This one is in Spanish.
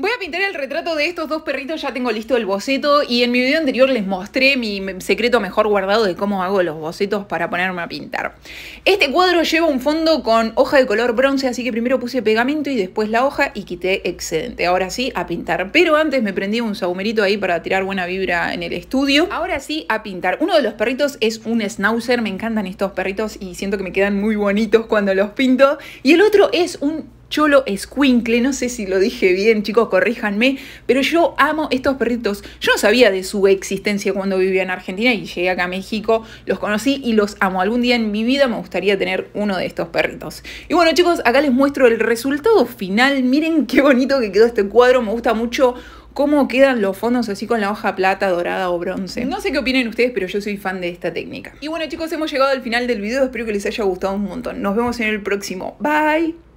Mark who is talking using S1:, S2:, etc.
S1: Voy a pintar el retrato de estos dos perritos, ya tengo listo el boceto y en mi video anterior les mostré mi secreto mejor guardado de cómo hago los bocetos para ponerme a pintar. Este cuadro lleva un fondo con hoja de color bronce, así que primero puse pegamento y después la hoja y quité excedente. Ahora sí, a pintar. Pero antes me prendí un saumerito ahí para tirar buena vibra en el estudio. Ahora sí, a pintar. Uno de los perritos es un schnauzer, me encantan estos perritos y siento que me quedan muy bonitos cuando los pinto. Y el otro es un Cholo Escuincle, no sé si lo dije bien, chicos, corríjanme, pero yo amo estos perritos. Yo no sabía de su existencia cuando vivía en Argentina y llegué acá a México, los conocí y los amo. Algún día en mi vida me gustaría tener uno de estos perritos. Y bueno, chicos, acá les muestro el resultado final. Miren qué bonito que quedó este cuadro, me gusta mucho cómo quedan los fondos así con la hoja plata, dorada o bronce. No sé qué opinen ustedes, pero yo soy fan de esta técnica. Y bueno chicos, hemos llegado al final del video, espero que les haya gustado un montón. Nos vemos en el próximo. Bye!